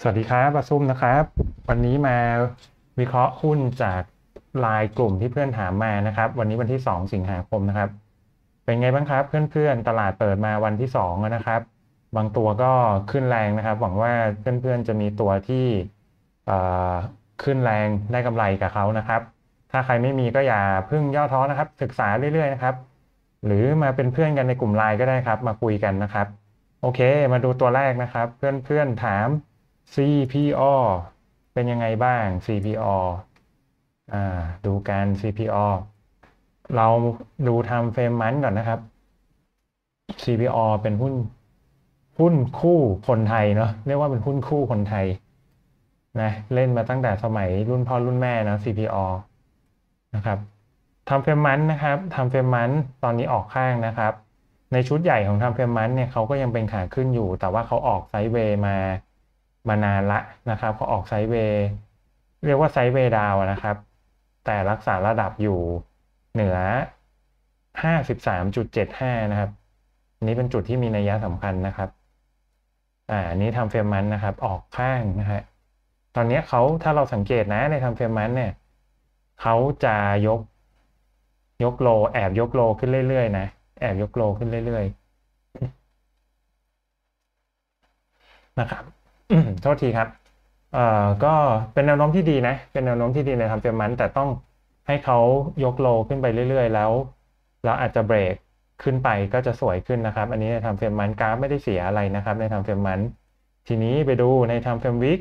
สวัสดีครับ ประซุ่มนะครับ วันนี้มาวิเคราะห์หุ้นจากลายกลุ่มที่เพื่อนถามมานะครับ วันนี้วันที่ 2 สิงหาคมนะครับ เป็นไงบ้างครับเพื่อนๆ ตลาดเปิดมาวันที่2แล้วนะครับบางตัวก็ขึ้นแรงนะครับหวังว่าเพื่อนๆ จะมีตัวที่ขึ้นแรงได้กำไรกับเขานะครับ ถ้าใครไม่มีก็อย่าพึ่งย่อท้อนะครับ ศึกษาเรื่อยๆนะครับหรือมาเป็นเพื่อนกันในกลุ่มไลน์ก็ได้ครับ มาคุยกันนะครับ โอเคมาดูตัวแรกนะครับ เพื่อนๆถาม CPO เป็นยังไงบ้าง CPO ดูการ CPO เราดูทำเฟรมมันก่อนนะครับ CPO เป็นหุ้น หุ้นคู่คนไทยเนาะเรียกว่าเป็นหุ้นคู่คนไทยนะเล่นมาตั้งแต่สมัยรุ่นพ่อรุ่นแม่นะ CPO นะครับทำเฟรมมันนะครับทำเฟรมมันตอนนี้ออกข้างนะครับในชุดใหญ่ของทำเฟรมมันเนี่ยเขาก็ยังเป็นขาขึ้นอยู่ แต่ว่าเขาออกไซด์เวย์มามานานละนะครับ ก็ออกไซด์เวย์ เรียกว่าไซด์เวย์ดาวนะครับ แต่รักษาระดับอยู่เหนือ 53.75 นะครับ นนี้เป็นจุดที่มีนัยสำคัญนะครับอ่านี้ทำเฟรมมัน นะครับ ออกข้างนะฮะตอนนี้เขาถ้าเราสังเกตนะในทำเฟรมมัน เนี่ยเขาจะยก ยกโลแอบยกโล ขึ้นเรื่อยๆนะแอบยกโลขึ้นเรื่อยๆ นะครับโทษทีครับเอ่อก็เป็นแนวโน้มที่ดีนะ เป็นแนวโน้มที่ดีในทำเฟมันแต่ต้องให้เขายกโลขึ้นไปเรื่อยๆแล้วเราอาจจะเบรกขึ้นไปก็จะสวยขึ้นนะครับ อันนี้ในทำเฟรมันกราฟไม่ได้เสียอะไรนะครับ ในทำเฟรมันทีนี้ไปดูในทำเฟรมวิก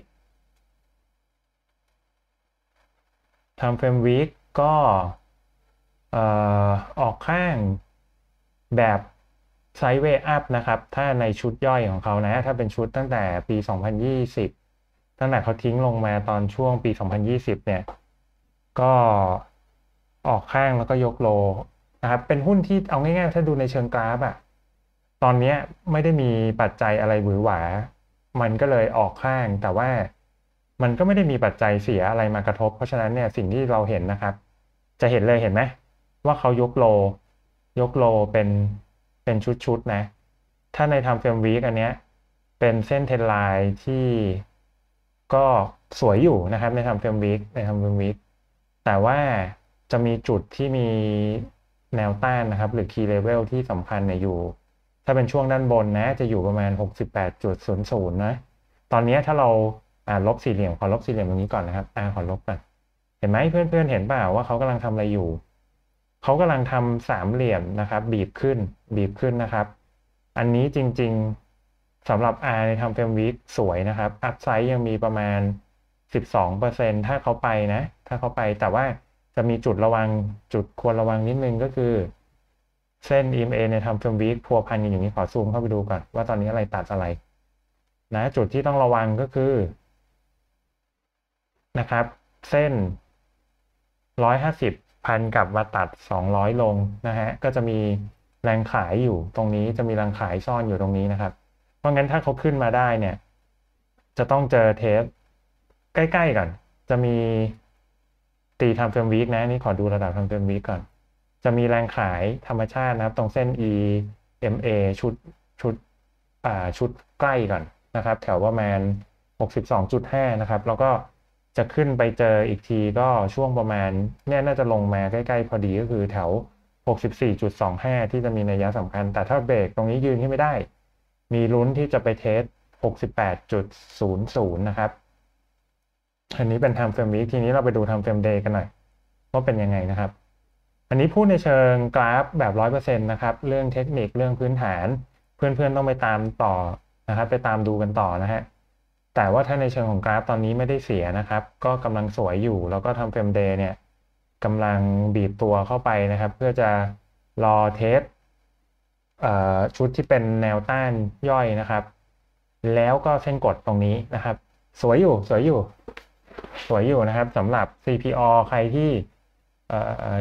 ทำเฟรมวิกก็ออกข้าง แบบไซเวอัพนะครับ ถ้าในชุดย่อยของเขานะ ถ้าเป็นชุดตั้งแต่ปี 2020 ตั้งแต่เขาทิ้งลงมาตอนช่วงปี 2020เนี่ย ก็ออกข้างแล้วก็ยกโลนะครับ เป็นหุ้นที่เอาง่ายๆ ถ้าดูในเชิงกราฟอะตอนนี้ไม่ได้มีปัจจัยอะไรหวือหวา มันก็เลยออกข้าง แต่ว่ามันก็ไม่ได้มีปัจจัยเสียอะไรมากระทบ เพราะฉะนั้นเนี่ยสิ่งที่เราเห็นนะครับ จะเห็นเลยเห็นไหมว่าเขายกโลยกโลเป็นเป็นชุดๆนะ ถ้าในทำเฟรมวีคอันเนี้ย เป็นเส้นเทนไลน์ที่ก็สวยอยู่นะครับ ในทำเฟรมวีคในทำเฟรมวีคแต่ว่าจะมีจุดที่มีแนวต้านนะครับ หรือคีย์เลเวลที่สำคัญเนี่ยอยู่ ถ้าเป็นช่วงด้านบนนะจะอยู่ประมาณ 68.00นะตอนนี้ถ้าเราอ่าลบสี่เหลี่ยมขอลบสี่เหลี่ยมตรงนี้ก่อนนะครับอ่า ขอลบก่อน เห็นไหมเพื่อนๆเห็นเปล่าว่าเขากำลังทำอะไรอยู่เขากำลังทำสามเหลี่ยมนะครับบีบขึ้นบีบขึ้นนะครับอันนี้จริงๆสำหรับ R ในทำเฟรมวิกสวยนะครับ อัพไซด์ยังมีประมาณ 12%ถ้าเขาไปนะถ้าเขาไปแต่ว่าจะมีจุดระวังจุดควรระวังนิดนึงก็คือ เส้น EMA ในทำเฟรมวิกพัวพันยู่อย่างนี้ขอซูมเข้าไปดูก่อนว่าตอนนี้อะไรตัดอะไรนะจุดที่ต้องระวังก็คือนะครับ เส้น 150พันกับมาตัด200 ลงนะฮะก็จะมีแรงขายอยู่ตรงนี้จะมีแรงขายซ่อนอยู่ตรงนี้นะครับ เพราะงั้นถ้าเขาขึ้นมาได้เนี่ยจะต้องเจอเทปใกล้ๆก่อน จะมีตีทำเฟรมวีคนะนี่ขอดูระดับทำเฟรมวีคก่อน จะมีแรงขายธรรมชาตินะครับตรงเส้น EMA ชุดชุดอ่าชุดใกล้ก่อนนะครับ แถวประมาณ62.5 นะครับแล้วก็จะขึ้นไปเจออีกทีก็ช่วงประมาณเนี่ยน่าจะลงมาใกล้ ๆ พอดีก็คือแถว 64.25 ที่จะมีนัยะสำคัญ แต่ถ้าเบรกตรงนี้ยืนขึ้นไม่ได้ มีลุ้นที่จะไปเทส 68.00 นะครับอันนี้เป็นทำเฟรมวีทีนี้เราไปดูทำเฟรมเดย์กันหน่อยว่าเป็นยังไงนะครับ อันนี้พูดในเชิงกราฟแบบ 100%นะครับ เรื่องเทคนิคเรื่องพื้นฐาน เพื่อนๆต้องไปตามต่อนะครับ ไปตามดูกันต่อนะฮะแต่ว่าถ้าในเชิงของกราฟตอนนี้ไม่ได้เสียนะครับ ก็กำลังสวยอยู่แล้วก็ทำเฟรมเดย์เนี่ยกำลังบีบตัวเข้าไปนะครับเพื่อจะรอเทสชุดที่เป็นแนวต้านย่อยนะครับ แล้วก็เส้นกดตรงนี้นะครับสวยอยู่สวยอยู่ สวยอยู่นะครับสำหรับ CPO ใครที่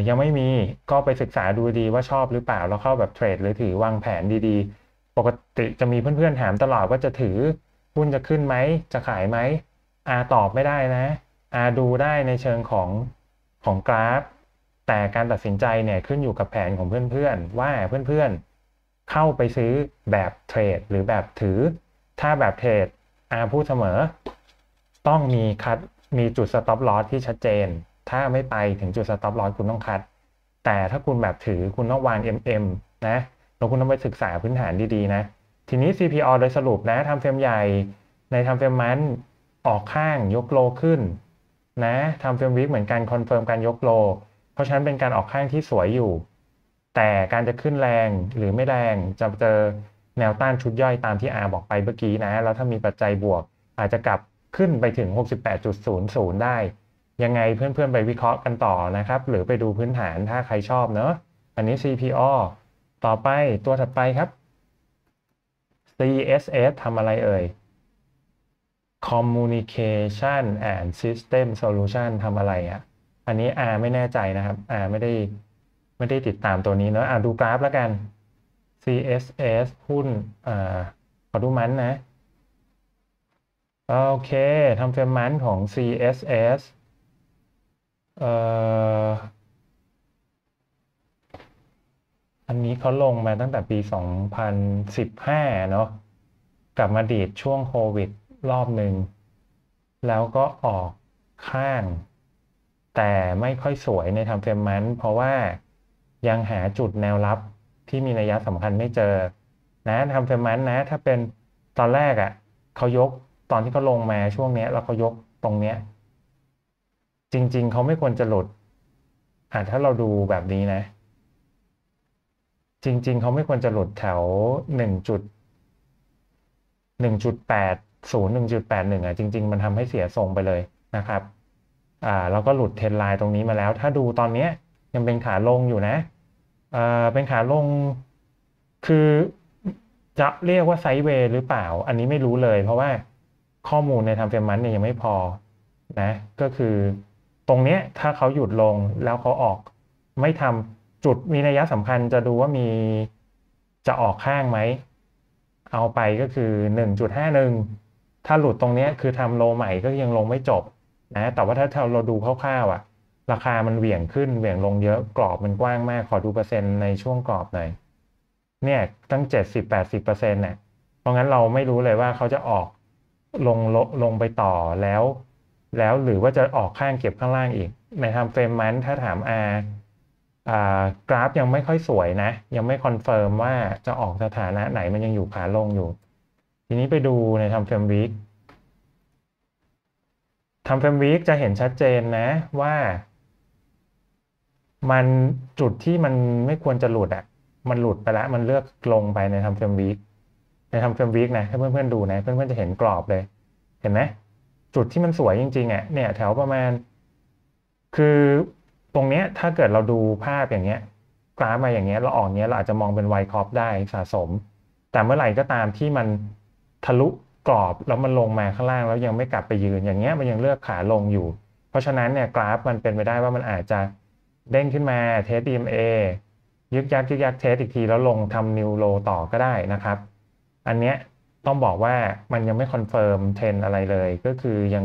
ยังไม่มีก็ไปศึกษาดูดีว่าชอบหรือเปล่า แล้วเข้าแบบเทรดหรือถือวางแผนดีๆ ปกติจะมีเพื่อนๆถามตลอดว่าจะถือหุ้นจะขึ้นไหม จะขายไหมอาตอบไม่ได้นะอาดูได้ในเชิงของของกราฟ แต่การตัดสินใจเนี่ยขึ้นอยู่กับแผนของเพื่อนๆว่าเพื่อนๆ เข้าไปซื้อแบบเทรดหรือแบบถือ ถ้าแบบเทรดอาพูดเสมอ ต้องมีคัดมีจุดสต็อปลอสที่ชัดเจน ถ้าไม่ไปถึงจุดสต็อปลอสคุณต้องคัด แต่ถ้าคุณแบบถือคุณต้องวาง MM นะแล้วคุณต้องไปศึกษาพื้นฐานดีๆนะทีนี้ CPO โดยสรุปนะทำเฟรมใหญ่ในทำเฟรมมันออกข้างยกโลขึ้น นะทำเฟรมวิกเหมือนกันคอนเฟิร์มการยกโล เพราะฉะนั้นเป็นการออกข้างที่สวยอยู่ แต่การจะขึ้นแรงหรือไม่แรง จะเจอแนวต้านชุดย่อยตามที่อาบอกไปเมื่อกี้นะ แล้วถ้ามีปัจจัยบวก อาจจะกลับขึ้นไปถึง 68.00 ได้ ยังไงเพื่อนๆไปวิเคราะห์กันต่อนะครับ หรือไปดูพื้นฐานถ้าใครชอบเนอะอันนี้ CPO ต่อไปตัวถัดไปครับ CSS ทำอะไรเอ่ย Communication and System Solution ทำอะไรอะ่ะ อันนี้ R ไม่แน่ใจนะครับ R ไม่ได้ไม่ได้ติดตามตัวนี้เนาะอ่ะดูกราฟแล้วกัน CSS หุ้นอ่าขอดูมันนะ โอเคทำเฟรมมันของ CSS เอ่ออันนี้เขาลงมาตั้งแต่ปี 2015 เนาะกลับมาดีดช่วงโควิด รอบหนึ่ง แล้วก็ออกข้าง แต่ไม่ค่อยสวยในทำเฟรมมันเพราะว่ายังหาจุดแนวรับที่มีนัยสำคัญไม่เจอ นะทำเฟรมมันนะ ถ้าเป็นตอนแรกอะ่ะเขายกตอนที่เขาลงมาช่วงเนี้ยแล้วเขายกตรงเนี้ยจริงๆ เขาไม่ควรจะหลุดอ่ะถ้าเราดูแบบนี้นะจริง ๆ เขาไม่ควรจะหลุดแถวหนึ่งจุดหนึ่งจุดแปดศูนย์หนึ่งจุดแปดหนึ่งอ่ะจริงๆ มันทำให้เสียทรงไปเลยนะครับอ่าแล้วก็หลุดเทนไลน์ตรงนี้มาแล้ว ถ้าดูตอนนี้ยังเป็นขาลงอยู่นะอ่าเป็นขาลงคือจะเรียกว่าไซด์เวย์หรือเปล่า อันนี้ไม่รู้เลยเพราะว่าข้อมูลในทำเฟรมมันเนี่ยยังไม่พอนะก็คือตรงเนี้ยถ้าเขาหยุดลงแล้วเขาออกไม่ทำจุดมีนัยยะสำคัญจะดูว่ามีจะออกข้างไหมเอาไปก็คือ 1.51 ถ้าหลุดตรงนี้คือทำโลใหม่ก็ยังลงไม่จบนะ แต่ว่าถ้าเราดูคร่าวๆอ่ะ ราคามันเหวี่ยงขึ้น เหวี่ยงลงเยอะกรอบมันกว้างมากขอดูเปอร์เซ็นต์ในช่วงกรอบหน่อยเนี่ยตั้ง 70-80%เนี่ยเพราะงั้นเราไม่รู้เลยว่าเขาจะออกลงลลงไปต่อแล้ว แล้วหรือว่าจะออกข้างเก็บข้างล่างอีก ในทำเฟรมมันถ้าถาม R กราฟยังไม่ค่อยสวยนะยังไม่คอนเฟิร์มว่าจะออกสถานะไหนมันยังอยู่ขาลงอยู่ทีนี้ไปดูในทำเฟรมวีคทำเฟรมวีคจะเห็นชัดเจนนะว่ามันจุดที่มันไม่ควรจะหลุดอะ่ะมันหลุดไปแล้วมันเลือกลงไปในทำเฟรมวีคในทำเฟรมวีคนะห้เพื่อนๆดูนะเพื่อนๆจะเห็นกรอบเลย เห็นไหมจุดที่มันสวยจริงๆอะ่ะเนี่ยแถวประมาณคือตรงเนี้ยถ้าเกิดเราดูภาพอย่างเงี้ยกราฟมาอย่างเงี้ยเราออกเงี้ยเราอาจจะมองเป็นไวคอปได้สะสม แต่เมื่อไหร่ก็ตามที่มันทะลุกรอบ แล้วมันลงมาข้างล่างแล้วยังไม่กลับไปยืนอย่างเงี้ยมันยังเลือกขาลงอยู่ เพราะฉะนั้นเนี่ยกราฟมันเป็นไปได้ว่ามันอาจจะเด้งขึ้นมาเทสมเอยึกยักยึกยักเทสอีกทีแล้วลงทำนิวโลต่อก็ได้นะครับอันเนี้ยต้องบอกว่ามันยังไม่คอนเฟิร์มเทรนอะไรเลย ก็คือยัง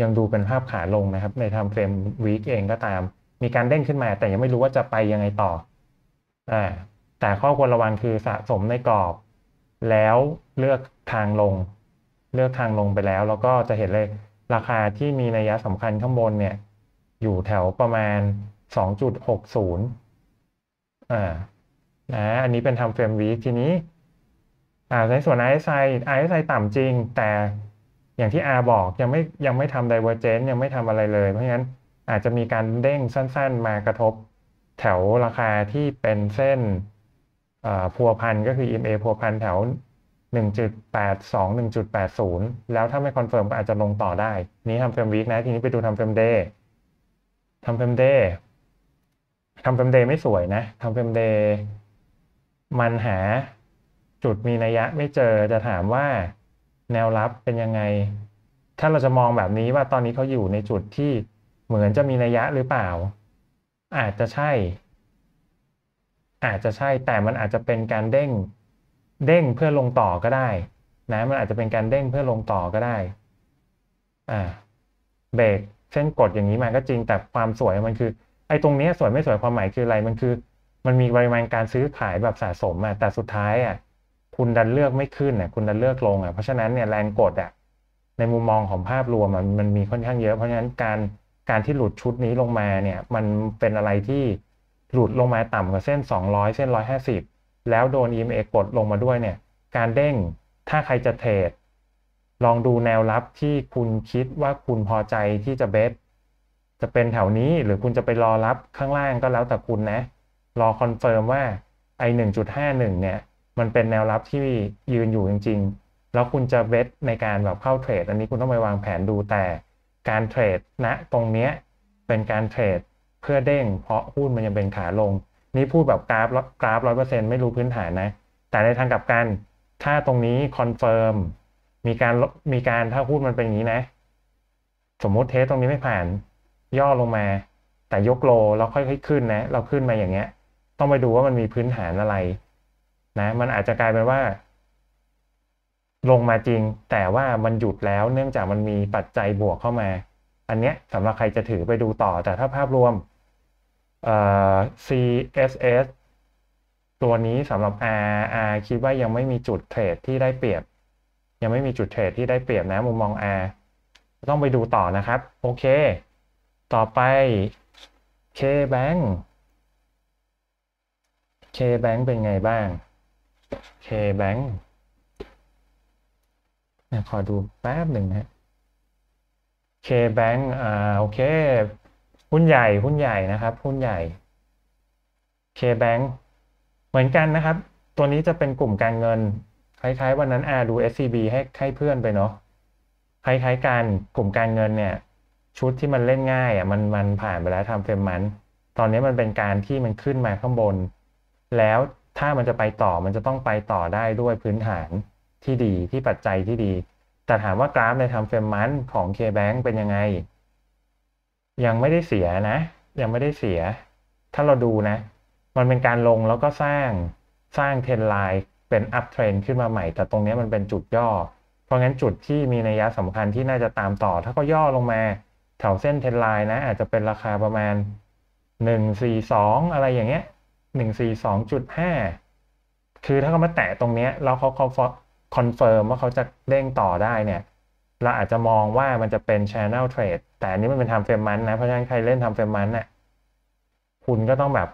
ยังดูเป็นภาพขาลงนะครับในทำเฟรมวีคเองก็ตามมีการเด้งขึ้นมาแต่ยังไม่รู้ว่าจะไปยังไงต่อ อ่าแต่ข้อควรระวังคือสะสมในกรอบ แล้วเลือกทางลง เลือกทางลงไปแล้ว แล้วก็จะเห็นเลยราคาที่มีนัยสำคัญข้างบนเนี่ยอยู่แถวประมาณ 2.60อ่านะอันนี้เป็นทำเฟรมวีทีนี้ อ่าในส่วน RSI RSI ต่ำจริงแต่อย่างที่ R บอกยังไม่ยังไม่ทำไดเวอร์เจนยังไม่ทำอะไรเลยเพราะฉะนั้นอาจจะมีการเด้งสั้นๆมากระทบแถวราคาที่เป็นเส้นพัวพันก็คือ EMA พัวพันแถว 1.82 1.80 แล้วถ้าไม่คอนเฟิร์มก็อาจจะลงต่อได้ นี้ทำเฟรมวีคนะทีนี้ไปดูทำเฟรมเดย์ทำเฟรมเดย์ทำเฟรมเดย์ไม่สวยนะทำเฟรมเดย์มันหาจุดมีนัยยะไม่เจอจะถามว่าแนวรับเป็นยังไง ถ้าเราจะมองแบบนี้ว่าตอนนี้เขาอยู่ในจุดที่เหมือนจะมีนัยยะหรือเปล่า อาจจะใช่ อาจจะใช่ แต่มันอาจจะเป็นการเด้ง เด้งเพื่อลงต่อก็ได้ นะ มันอาจจะเป็นการเด้งเพื่อลงต่อก็ได้ อ่า เบรก เส้นกดอย่างนี้มาก็จริง แต่ความสวยมันคือ ไอ้ตรงนี้สวยไม่สวยความหมายคืออะไร มันคือ มันมีปริมาณการซื้อขายแบบสะสมอะแต่สุดท้ายอะคุณดันเลือกไม่ขึ้นอะคุณดันเลือกลงอะเพราะฉะนั้นเนี่ย แรงกดอะในมุมมองของภาพรวมมันมีค่อนข้างเยอะ เพราะฉะนั้นการการที่หลุดชุดนี้ลงมาเนี่ย มันเป็นอะไรที่หลุดลงมาต่ำกว่าเส้น 200 เส้น 150 แล้วโดน EMA กดลงมาด้วยเนี่ย การเด้งถ้าใครจะเทรดลองดูแนวรับที่คุณคิดว่าคุณพอใจที่จะเบสจะเป็นแถวนี้หรือคุณจะไปรอรับข้างล่างก็แล้วแต่คุณนะ รอคอนเฟิร์มว่าไอ้1.51เนี่ย มันเป็นแนวรับที่ยืนอยู่จริง ๆ แล้วคุณจะเบสในการแบบเข้าเทรดอันนี้คุณต้องไปวางแผนดูแต่การเทรดณนะตรงเนี้ยเป็นการเทรดเพื่อเด้งเพราะหุ้นมันยังเป็นขาลงนี่พูดแบบกราฟกราฟร้อยเปอร์เซ็นต์ไม่รู้พื้นฐานนะ แต่ในทางกลับกันถ้าตรงนี้คอนเฟิร์มมีการมีการถ้าหุ้นมันเป็นอย่างนี้นะ สมมุติเทสตรงนี้ไม่ผ่าน ย่อลงมา แต่ยกโล แล้วค่อยๆขึ้นนะ เราขึ้นมาอย่างเงี้ย ต้องไปดูว่ามันมีพื้นฐานอะไร นะ มันอาจจะกลายเป็นว่าลงมาจริง แต่ว่ามันหยุดแล้ว เนื่องจากมันมีปัจจัยบวกเข้ามา อันเนี้ยสำหรับใครจะถือไปดูต่อ แต่ถ้าภาพรวม CSS ตัวนี้สำหรับ R R คิดว่ายังไม่มีจุดเทรดที่ได้เปรียบ ยังไม่มีจุดเทรดที่ได้เปรียบนะมุมมอง R ต้องไปดูต่อนะครับ โอเค ต่อไป KBank KBank เป็นไงบ้าง KBank นะขอดูแป๊บหนึ่งนะเคแบงอ่าโอเค หุ้นใหญ่ หุ้นใหญ่นะครับหุ้นใหญ่ K-Bank เหมือนกันนะครับ ตัวนี้จะเป็นกลุ่มการเงินคล้ายๆวันนั้นอาดู SCB ให้ให้เพื่อนไปเนาะคล้ายๆกันกลุ่มการเงินเนี่ย ชุดที่มันเล่นง่าย อ่ะมันมันผ่านไปแล้วทำเฟรมมัน ตอนนี้มันเป็นการที่มันขึ้นมาข้างบน แล้วถ้ามันจะไปต่อมันจะต้องไปต่อได้ด้วยพื้นฐานที่ดีที่ปัจจัยที่ดี แต่ถามว่ากราฟในทำเฟรมมันของ K-Bank เป็นยังไง ยังไม่ได้เสียนะ ยังไม่ได้เสีย ถ้าเราดูนะ มันเป็นการลงแล้วก็สร้างสร้างเทรนไลน์เป็นอัพเทรนขึ้นมาใหม่ แต่ตรงนี้มันเป็นจุดย่อ เพราะงั้นจุดที่มีนัยยะสำคัญที่น่าจะตามต่อ ถ้าก็ย่อลงมา แถวเส้นเทรนไลน์นะอาจจะเป็นราคาประมาณ142อะไรอย่างเงี้ย142.5คือถ้าเขามาแตะตรงเนี้ยแล้วเขาคอมฟอร์คอนเฟิร์มว่าเขาจะเร่งต่อได้เนี่ยเราอาจจะมองว่ามันจะเป็น Channel Trade แต่อันนี้มันเป็นทำเฟรมมันนะ เพราะฉะนั้นใครเล่นทำเฟรมมันเนี่ยคุณก็ต้องแบบ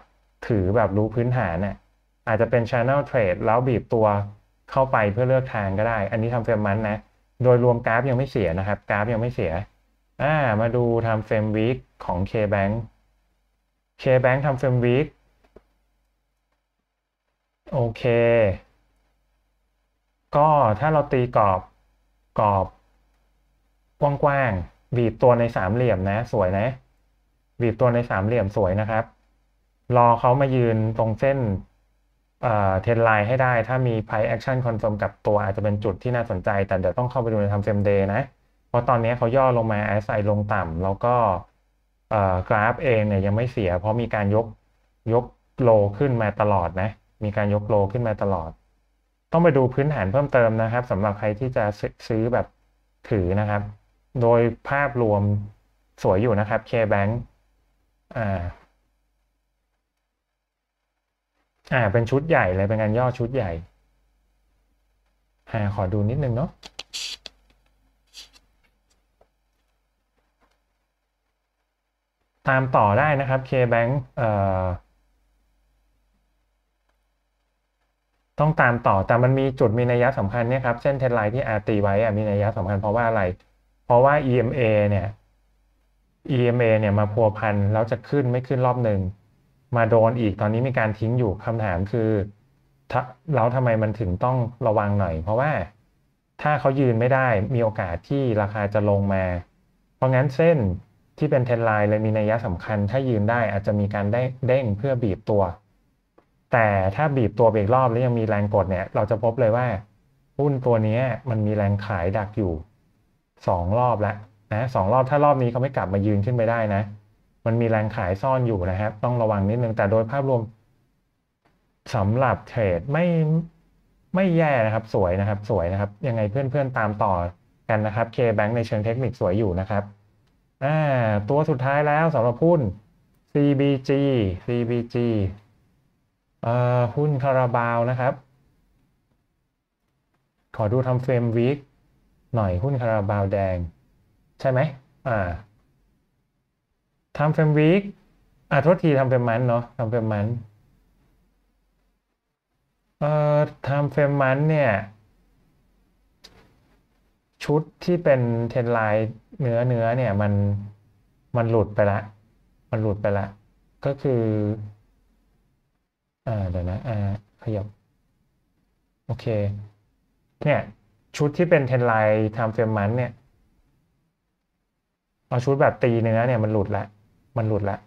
ถือแบบรู้พื้นฐานเนี่ยอาจจะเป็น Channel Trade แล้วบีบตัวเข้าไปเพื่อเลือกทางก็ได้ อันนี้ทำเฟรมมันนะ โดยรวมกราฟยังไม่เสียนะครับ กราฟยังไม่เสีย อ่า มาดูทำเฟรมวีคของ KBank KBank ทำเฟรมวีคโอเคก็ถ้าเราตีกรอบกรอบกว้างๆบีบตัวในสามเหลี่ยมนะสวยนะบีบตัวในสามเหลี่ยมสวยนะครับ รอเขามายืนตรงเส้นเทนไลน์ให้ได้ ถ้ามีไพ่แอคชั่นคอนโซมกับตัวอาจจะเป็นจุดที่น่าสนใจ แต่เดี๋ยวต้องเข้าไปดูในทำเฟรมเดย์นะ เพราะตอนนี้เขาย่อลงมาไอซไอลงต่ำแล้วก็กราฟเองเนี่ยยังไม่เสีย เพราะมีการยกยกโลขึ้นมาตลอดนะ มีการยกโลขึ้นมาตลอดต้องไปดูพื้นฐานเพิ่มเติมนะครับสำหรับใครที่จะซื้อแบบถือนะครับ โดยภาพรวมสวยอยู่นะครับ K-Bank อ่าอ่าเป็นชุดใหญ่เลย เป็นงานย่อชุดใหญ่ห่าขอดูนิดนึงเนาะตามต่อได้นะครับ K-Bank เอ่อต้องตามต่อแต่มันมีจุดมีนัยยะสำคัญเนี่ยครับเส้นเทรนไลน์ที่อาตีไว้มีนัยยะสำคัญเพราะว่าอะไร เพราะว่า EMA เนี่ย EMA เนี่ยมาพัวพันแล้วจะขึ้นไม่ขึ้นรอบหนึ่งมาโดนอีกตอนนี้มีการทิ้งอยู่คำถามคือเราททำไมมันถึงต้องระวังหน่อยเพราะว่าถ้าเขายืนไม่ได้มีโอกาสที่ราคาจะลงมา เพราะงั้นเส้นที่เป็นเทรนไลน์เลยมีนัยยะสำคัญ ถ้ายืนได้อาจจะมีการได้เด้งเพื่อบีบตัวแต่ถ้าบีบตัวไปอีกรอบแล้วยังมีแรงกดเนี่ยเราจะพบเลยว่า หุ้นตัวนี้มันมีแรงขายดักอยู่2รอบแล้วนะสรอบถ้ารอบนี้เขาไม่กลับมายืนขึ้นไปได้นะ มันมีแรงขายซ่อนอยู่นะครับ ต้องระวังนิดนึงแต่โดยภาพรวมสำหรับเทรดไม่ไม่แย่นะครับสวยนะครับ สวยนะครับยังไงเพื่อนๆตามต่อกันนะครับ K-Bank ในเชิงเทคนิคสวยอยู่นะครับตัวสุดท้ายแล้วสำหรับหุ้น CBG CBG หุ้นคาราบาวนะครับ ขอดูทำเฟรมวีคหน่อยหุ้นคาราบาวแดง ใช่ไหมอ่าทำเฟรมวีคอ่ะโทษทีทำเฟรมมันเนาะทำเฟรมมันเอ่อทำเฟรมมันเนี่ยชุดที่เป็นเทนไลน์เนื้อเนื้อเนี่ยมันมันหลุดไปละมันหลุดไปละ ก็คืออ่าเดี๋ยวนะอ่าขยับโอเคเนี่ยชุดที่เป็นเทนไลน์ไทม์เฟรมมันเนี่ยเอาชุดแบบตีเนื้อเนี่ยมันหลุดละมันหลุดละ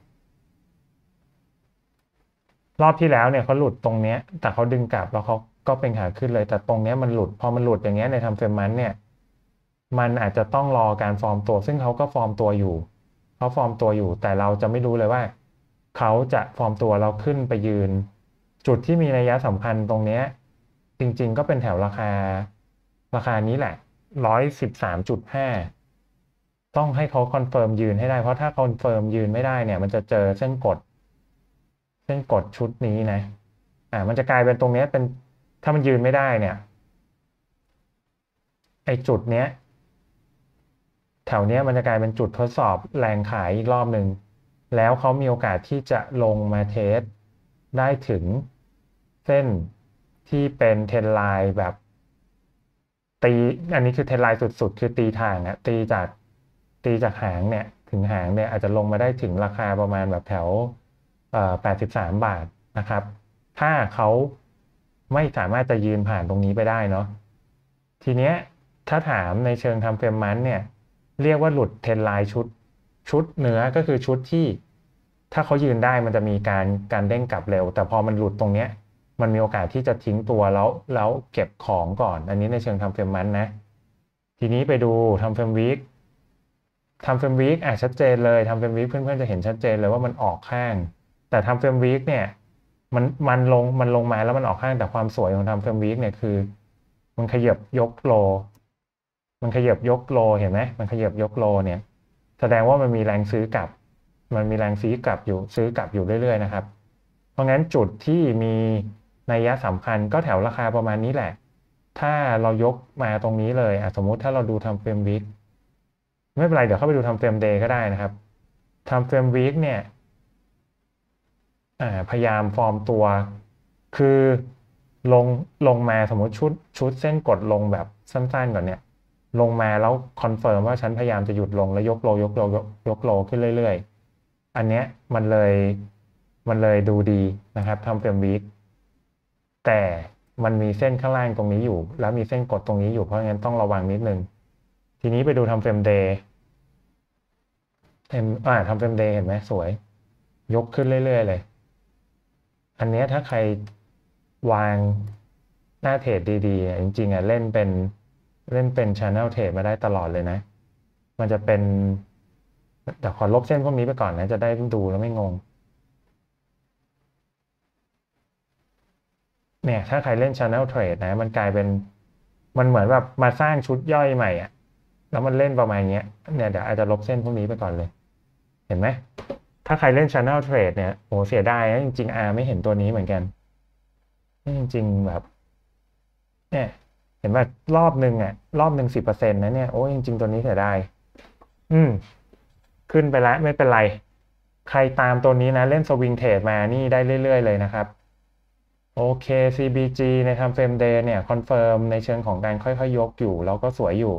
รอบที่แล้วเนี่ยเขาหลุดตรงเนี้ย แต่เขาดึงกลับแล้วเขาก็เป็นขาขึ้นเลยแต่ตรงเนี้ยมันหลุด พอมันหลุดอย่างเงี้ยในทำเฟรมมันเนี่ยมันอาจจะต้องรอการฟอร์มตัว ซึ่งเขาก็ฟอร์มตัวอยู่เขาฟอร์มตัวอยู่แต่เราจะไม่รู้เลยว่าเขาจะฟอร์มตัวเราขึ้นไปยืนจุดที่มีระยะสำคัญตรงนี้จริงๆก็เป็นแถวราคา ราคานี้แหละร้อยสิบสามจุดห้าต้องให้เขาคอนเฟิร์มยืนให้ได้ เพราะถ้าคอนเฟิร์มยืนไม่ได้เนี่ยมันจะเจอเส้นกด เส้นกดชุดนี้นะอ่า มันจะกลายเป็นตรงนี้เป็นถ้ามันยืนไม่ได้เนี่ย ไอจุดเนี้ย แถวเนี้ยมันจะกลายเป็นจุดทดสอบแรงขายอีกรอบหนึ่งแล้วเขามีโอกาสที่จะลงมาเทสได้ถึงเส้นที่เป็นเทนไลน์แบบ ตีอันนี้คือเทนไลน์สุด ๆ คือตีทางอะตีจากตีจากหางเนี่ยถึงหางเนี่ยอาจจะลงมาได้ถึงราคาประมาณแบบแถวแปดสิบสามบาทนะครับ ถ้าเขาไม่สามารถจะยืนผ่านตรงนี้ไปได้เนาะทีเนี้ยถ้าถามในเชิงทำเฟรมมันเนี่ยเรียกว่าหลุดเทนไลน์ชุดชุดเนื้อก็คือชุดที่ถ้าเขายืนได้มันจะมีการการเด้งกลับเร็ว แต่พอมันหลุดตรงเนี้ยมันมีโอกาสที่จะทิ้งตัวแล้วแล้วเก็บของก่อน อันนี้ในเชิงทำเฟรมมันนะทีนี้ไปดูทำเฟรมวีคทำเฟรมวีคอ่ะชัดเจนเลยทำเฟรมวีคเพื่อนๆจะเห็นชัดเจนเลยว่ามันออกข้าง แต่ทำเฟรมวีคเนี่ยมันมันลงมันลงมาแล้วมันออกข้างแต่ความสวยของทำเฟรมวีคเนี่ยคือ มันขยับยกโลมันขยับยกโลเห็นไหมมันขยับยกโลเนี่ย แสดงว่ามันมีแรงซื้อกลับมันมีแรงซื้อกลับอยู่ซื้อกลับอยู่เรื่อยๆ นะครับ เพราะงั้นจุดที่มีนัยยะสำคัญก็แถวราคาประมาณนี้แหละ ถ้าเรายกมาตรงนี้เลย สมมุติถ้าเราดูทำเฟรมวิกไม่เป็นไร เดี๋ยวเข้าไปดูทำเฟรมเดย์ก็ได้นะครับทำเฟรมวิกเนี่ยพยายามฟอร์มตัว คือลงลงมาสมมติชุดชุดเส้นกดลงแบบสั้นๆก่อนเนี่ยลงมาแล้วคอนเฟิร์มว่าฉันพยายามจะหยุดลงแล้วยกโลยกโลยกโลขึ้นเรื่อย ๆอันเนี้ยมันเลยมันเลยดูดีนะครับทำเป็นวีคแต่มันมีเส้นข้างล่างตรงนี้อยู่ แล้วมีเส้นกดตรงนี้อยู่เพราะงั้นต้องระวังนิดนึง ทีนี้ไปดูทำเฟรมเดย์เอ่าทำเฟรมเดย์เห็นไหมสวย ยกขึ้นเรื่อยๆเลย อันนี้ถ้าใครวางหน้าเทรดดีๆจริงๆอ่ะเล่นเป็นเล่นเป็นชาน n e เทรดมาได้ตลอดเลยนะ มันจะเป็นแต่ขอลบเส้นพวกนี้ไปก่อนนะจะได้ดูแล้วไม่งง เนี่ย ถ้าใครเล่น Channel Trade นะมันกลายเป็น มันเหมือนแบบมาสร้างชุดย่อยใหม่อะแล้วมันเล่นประมาณเนี้ย เนี่ยเดี๋ยวอาจจะ ลบเส้นพวกนี้ไปก่อนเลย เห็นไหมถ้าใครเล่น Channel Trade เนี่ยโอ้เสียดายนะจริงๆอาไม่เห็นตัวนี้เหมือนกันจริง ๆแบบ เนี่ย เห็นว่ารอบหนึ่งอ่ะรอบหนึ่งสิบเปอร์เซ็นต์นะเนี่ยโอ้ยจริงๆตัวนี้เสียดายอืมขึ้นไปแล้วไม่เป็นไร ใครตามตัวนี้นะเล่นสวิงเทรดมานี่ได้เรื่อยๆเลยนะครับ โอเค CBG ในทำเฟรมเดย์เนี่ยคอนเฟิร์มในเชิงของการค่อยๆ ยกอยู่ แล้วก็สวยอยู่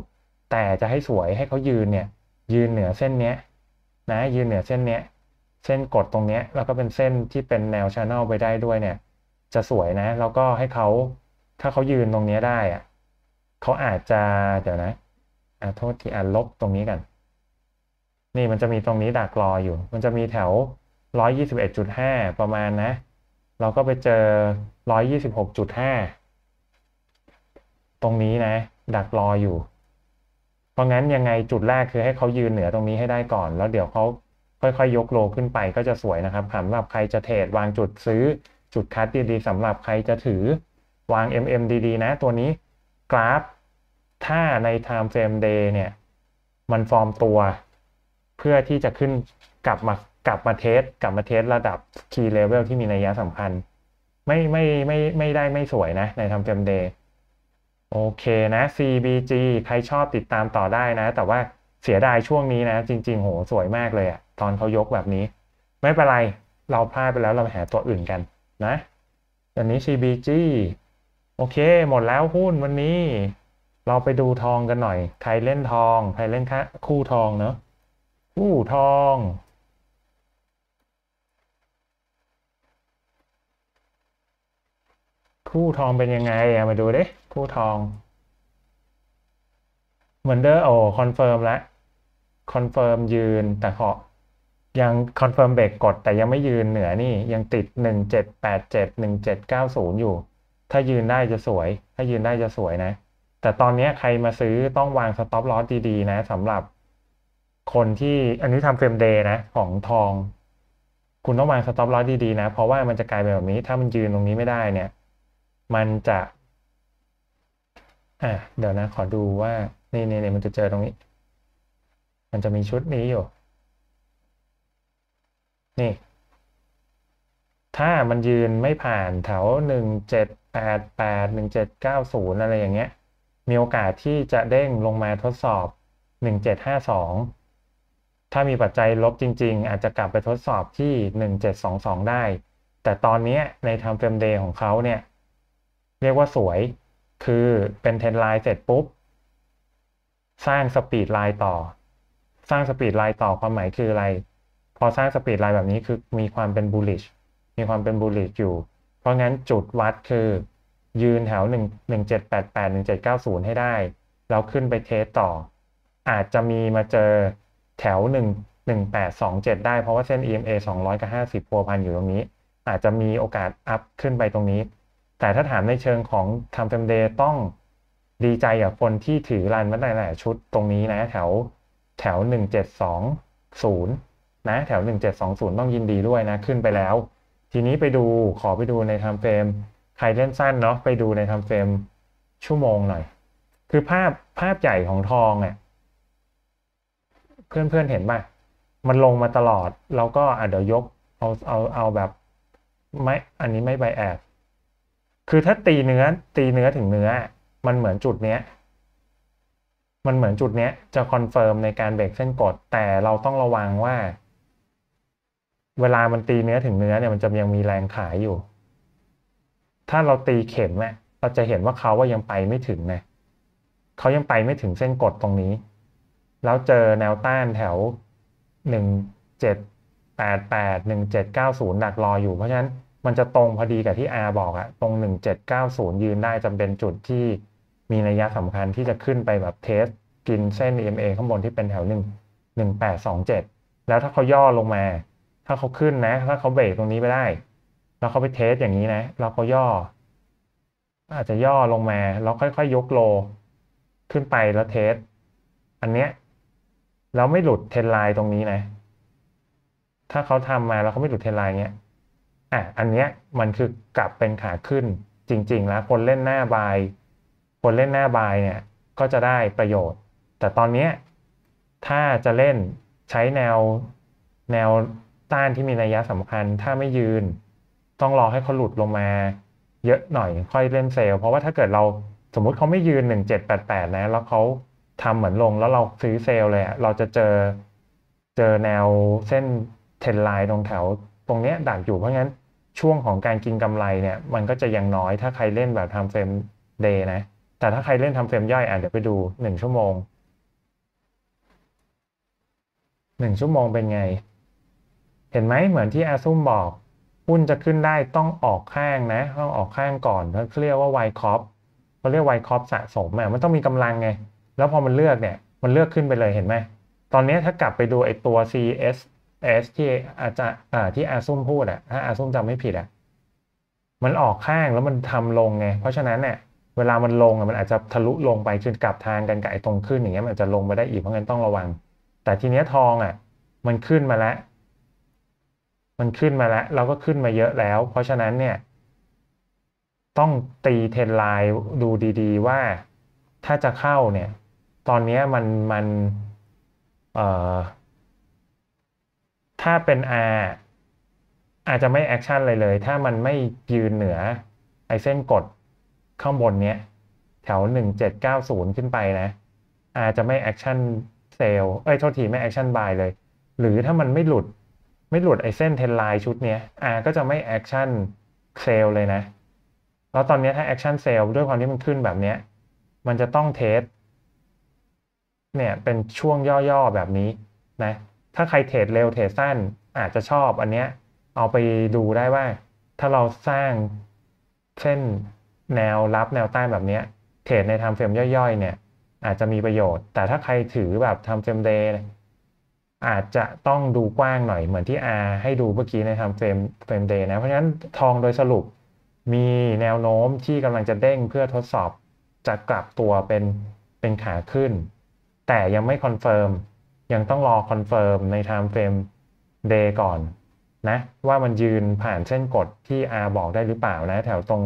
แต่จะให้สวยให้เขายืนเนี่ย ยืนเหนือเส้นเนี้ย นะยืนเหนือเส้นเนี้ย เส้นกดตรงเนี้ยแล้วก็เป็นเส้นที่เป็นแนวชานอลไปได้ด้วยเนี่ย จะสวยนะแล้วก็ให้เขา ถ้าเขายืนตรงนี้ได้อะเขาอาจจะเดี๋ยวนะอ่าโทษทีอ่าลบตรงนี้กันนี่มันจะมีตรงนี้ดักรออยู่ มันจะมีแถว 121.5 ประมาณนะ เราก็ไปเจอ 126.5 ตรงนี้นะ ดักรออยู่ เพราะงั้นยังไงจุดแรกคือให้เขายืนเหนือตรงนี้ให้ได้ก่อน แล้วเดี๋ยวเขาค่อยๆยกโลขึ้นไปก็จะสวยนะครับสำหรับใครจะเทรดวางจุดซื้อจุดคัดดีๆสำหรับใครจะถือวาง MM ดีๆนะตัวนี้กราฟถ้าใน time frame day เนี่ยมันฟอร์มตัวพื่อที่จะขึ้นกลับมา กลับมาเทส กลับมาเทสระดับ key level ที่มีนัยสำคัญ ไม่ ไม่ ไม่ ไม่ได้ไม่สวยนะ ในทำเฟมเดย์โอเคนะ CBG ใครชอบติดตามต่อได้นะ แต่ว่าเสียดายช่วงนี้นะ จริงๆ โห สวยมากเลยอะ ตอนเขายกแบบนี้ ไม่เป็นไร เราพลาดไปแล้ว เราหาตัวอื่นกันนะอันนี้ CBG โอเค หมดแล้วหุ้นวันนี้ เราไปดูทองกันหน่อย ใครเล่นทอง ใครเล่นคู่ทองเนาะกู้ทอง คู่ทองเป็นยังไงอะมาดูดิ คู่ทองเหมือนเดิมโอคอนเฟิร์มแล้วคอนเฟิร์มยืน แต่ขอยังคอนเฟิร์มเบรกกด แต่ยังไม่ยืนเหนือนี่ยังติดหนึ่งเจ็ดแปดเจ็ดหนึ่งเจ็ดเก้าศูนย์อยู่ ถ้ายืนได้จะสวย ถ้ายืนได้จะสวยนะ แต่ตอนนี้ใครมาซื้อต้องวางสต็อปลอสดี ๆ นะสำหรับคนที่อันนี้ทำเฟรมเดย์นะ ของทอง คุณต้องวางสต็อปลอสดี ๆ นะ เพราะว่ามันจะกลายเป็นแบบนี้ ถ้ามันยืนตรงนี้ไม่ได้เนี่ย มันจะ อ่ะเดี๋ยวนะขอดูว่า นี่นี่มันจะเจอตรงนี้ มันจะมีชุดนี้อยู่ นี่ ถ้ามันยืนไม่ผ่านแถวหนึ่งเจ็ดแปดแปดหนึ่งเจ็ดเก้าศูนย์อะไรอย่างเงี้ย มีโอกาสที่จะเด้งลงมาทดสอบหนึ่งเจ็ดห้าสองถ้ามีปัจจัยลบจริง ๆ อาจจะกลับไปทดสอบที่ 1722 ได้ แต่ตอนนี้ในทำเฟรมเดย์ของเขาเนี่ย เรียกว่าสวยคือเป็นเทนไลน์เสร็จปุ๊บ สร้างสปีดไลน์ต่อ สร้างสปีดไลน์ต่อความหมายคืออะไร พอสร้างสปีดไลน์แบบนี้คือมีความเป็นบูลลิชมีความเป็นบูลลิชอยู่ เพราะงั้นจุดวัดคือ ยืนแถว 1 1788 1790 ให้ได้ แล้วขึ้นไปเทสต่อ อาจจะมีมาเจอแถว1 1827 ได้เพราะว่าเส้น EMA 200กับ50 พัวพันอยู่ตรงนี้ อาจจะมีโอกาสอัพขึ้นไปตรงนี้ แต่ถ้าถามในเชิงของทำเฟมเดย์ต้องดีใจกับคนที่ถือรันมาหลายชุดตรงนี้นะ แถวแถว1720นะ แถว 1720 ต้องยินดีด้วยนะขึ้นไปแล้ว ทีนี้ไปดูขอไปดูในทำเฟรมใครเล่นสั้นเนาะไปดูในทำเฟรมชั่วโมงหน่อย คือภาพภาพใหญ่ของทองอะ่ะเพื่อนๆเห็นป่ะ มันลงมาตลอดแล้วก็อ่ะเดี๋ยวยกเอาเอาเอาแบบไม่อันนี้ไม่ไบแอดคือถ้าตีเนื้อตีเนื้อถึงเนื้อ มันเหมือนจุดเนี้ยมันเหมือนจุดเนี้ยจะคอนเฟิร์มในการเบรกเส้นกด แต่เราต้องระวังว่า เวลามันตีเนื้อถึงเนื้อเนี่ย มันจะยังมีแรงขายอยู่ ถ้าเราตีเข็มเนี่ยเราจะเห็นว่าเขาว่ายังไปไม่ถึงนะเขายังไปไม่ถึงเส้นกดตรงนี้แล้วเจอแนวต้านแถว 1788 1790หนักรออยู่ เพราะฉะนั้นมันจะตรงพอดีกับที่ R บอกอะตรง 1790 ยืนได้จะเป็นจุดที่มีนัยยะสำคัญที่จะขึ้นไปแบบเทสกินเส้น EMA ข้างบนที่เป็นแถว1 1827 แล้วถ้าเขาย่อลงมา ถ้าเขาขึ้นนะ ถ้าเขาเบรกตรงนี้ไปได้ แล้วเขาไปเทสอย่างนี้นะแล้วเขาย่อ อาจจะย่อลงมา แล้วค่อยๆยยกโลขึ้นไปแล้วเทส อันเนี้ยเราไม่หลุดเทนไลน์ตรงนี้นะ ถ้าเขาทำมาแล้วเขาไม่หลุดเทนไลน์เนี้ยอ่ะ อันเนี้ยมันคือกลับเป็นขาขึ้นจริงๆ แล้วคนเล่นหน้าบาย คนเล่นหน้าบายเนี่ยก็จะได้ประโยชน์ แต่ตอนเนี้ยถ้าจะเล่นใช้แนวแนวต้านที่มีนัยยะสำคัญถ้าไม่ยืน ต้องรอให้เขาหลุดลงมา เยอะหน่อยค่อยเล่นเซลเพราะว่าถ้าเกิดเราสมมุติเขาไม่ยืน1788นะแล้วเขาทำเหมือนลงแล้วเราซื้อเซลล์เลย เราจะเจอเจอแนวเส้นเทนไลน์ตรงแถวตรงเนี้ยดักอยู่เพราะงั้นช่วงของการกินกำไรเนี่ย มันก็จะยังน้อยถ้าใครเล่นแบบทำเฟรมเดย์นะ แต่ถ้าใครเล่นทำเฟรมย่อยอ่ะเดี๋ยวไปดูหนึ่งชั่วโมงหนึ่งชั่วโมงเป็นไง เห็นไหมเหมือนที่อาซุ่มบอกหุ้นจะขึ้นได้ต้องออกข้างนะ ต้องออกข้างก่อนเขาเรียกว่าไวคอปเขาเรียกไวคอปสะสมอ่ะมันต้องมีกำลังไงแล้วพอมันเลือกเนี่ย มันเลือกขึ้นไปเลยเห็นไหมตอนนี้ถ้ากลับไปดูไอ้ตัว CS S ที่ อาจจะที่อาซุ่มพูดอะถ้าอาซุ่มจำไม่ผิดอะมันออกข้างแล้วมันทำลงไงเพราะฉะนั้นเนี่ย เวลามันลงมันอาจจะทะลุลงไปจนกลับทางกันกับไอ้ตรงขึ้นอย่างเงี้ยมันจะลงไปได้อีกเพราะงั้นต้องระวัง แต่ทีเนี้ยทองอ่ะ มันขึ้นมาแล้ว มันขึ้นมาแล้ว เราก็ขึ้นมาเยอะแล้ว เพราะฉะนั้นเนี่ย ต้องตีเทนไลน์ดูดีๆ ว่าถ้าจะเข้าเนี่ยตอนนี้มันมันถ้าเป็น R อาจจะไม่แอคชั่นเลยเลย ถ้ามันไม่ยืนเหนือ ไอเส้นกดข้างบนเนี้ยแถว 1790 ขึ้นไปนะ อาจจะไม่แอคชั่นเซลเอ้ยโทษทีไม่แอคชั่นบายเลย หรือถ้ามันไม่หลุดไม่หลุดไอเส้นเทนไลน์ชุดเนี้ย R ก็จะไม่แอคชั่นเซลเลยนะแล้วตอนนี้ถ้าแอคชั่นเซลด้วยความที่มันขึ้นแบบเนี้ยมันจะต้องเทสเนี่ยเป็นช่วงย่อ ๆ แบบนี้นะ ถ้าใครเทรดเร็วเทรดสั้น อาจจะชอบอันเนี้ย เอาไปดูได้ว่า ถ้าเราสร้างเส้นแนวรับแนวต้านแบบเนี้ยเทรดในทำเฟรมย่อยๆเนี่ยอาจจะมีประโยชน์ แต่ถ้าใครถือแบบทำเฟรมเดย์อาจจะต้องดูกว้างหน่อยเหมือนที่อาให้ดูเมื่อกี้ในทำเฟรมเฟรมเดย์นะ เพราะฉะนั้นทองโดยสรุปมีแนวโน้มที่กำลังจะเด้งเพื่อทดสอบจะกลับตัวเป็นเป็นขาขึ้นแต่ยังไม่คอนเฟิร์มยังต้องรอคอนเฟิร์มในไทม์เฟรมเดย์ก่อนนะว่ามันยืนผ่านเส้นกดที่ R บอกได้หรือเปล่านะ แถวตรง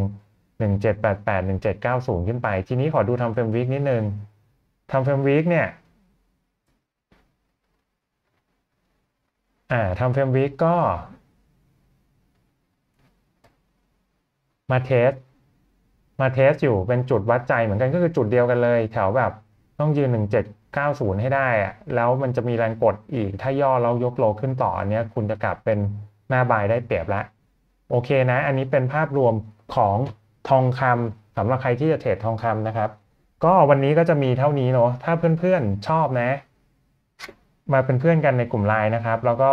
1788 1790 ขึ้นไปทีนี้ขอดูทำเฟรมวีคนิดนึงทำเฟรมวีคเนี่ยอ่าทำเฟรมวีคก็มาเทสมาเทสอยู่เป็นจุดวัดใจเหมือนกันก็คือจุดเดียวกันเลย แถวแบบต้องยืน90ให้ได้อะแล้วมันจะมีแรงกดอีกถ้าย่อแล้วยกโลขึ้นต่ออันนี้คุณจะกลับเป็นแม่บายได้เปรียบละโอเคนะ อันนี้เป็นภาพรวมของทองคำสำหรับใครที่จะเทรดทองคำนะครับ ก็วันนี้ก็จะมีเท่านี้เนาะถ้าเพื่อนๆชอบนะ มาเป็นเพื่อนกันในกลุ่มไลน์นะครับ แล้วก็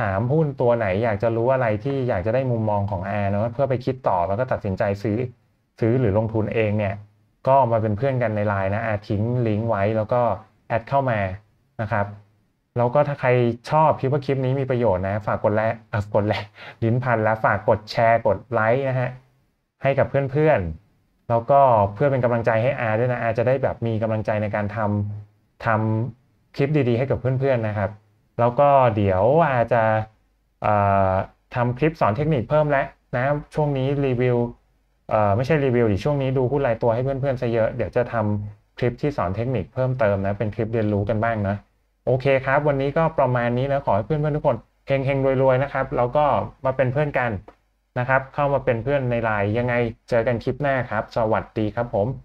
ถามหุ้นตัวไหนอยากจะรู้อะไรที่อยากจะได้มุมมองของแอร์เนาะเพื่อไปคิดต่อแล้วก็ตัดสินใจซื้อซื้อหรือลงทุนเองเนี่ยก็มาเป็นเพื่อนกันในไลน์นะอาทิ้งลิงก์ไว้แล้วก็แอดเข้ามานะครับ แล้วก็ถ้าใครชอบคิดว่าคลิปนี้มีประโยชน์นะฝากกดแลกกดแลกลิ้นพันแล้วฝากกดแชร์กดไลค์นะฮะให้กับเพื่อนๆ แล้วก็เพื่อเป็นกำลังใจให้อาด้วยนะอาจะได้แบบมีกำลังใจในการทำทำคลิปดีๆ ให้กับเพื่อนๆนะครับ แล้วก็เดี๋ยวอาจะทำคลิปสอนเทคนิคเพิ่มแล้วนะช่วงนี้รีวิวไม่ใช่รีวิวดิช่วงนี้ ดูหุ้นรายตัวให้เพื่อนๆซะเยอะ เดี๋ยวจะทำคลิปที่สอนเทคนิคเพิ่มเติมนะเป็นคลิปเรียนรู้กันบ้างนะ โอเคครับ วันนี้ก็ประมาณนี้นะ ขอให้เพื่อนๆ ทุกคนเฮงๆรวยๆนะครับ แล้วก็มาเป็นเพื่อนกันนะครับ เข้ามาเป็นเพื่อนในไลน์ยังไงเจอกันคลิปหน้าครับ สวัสดีครับผม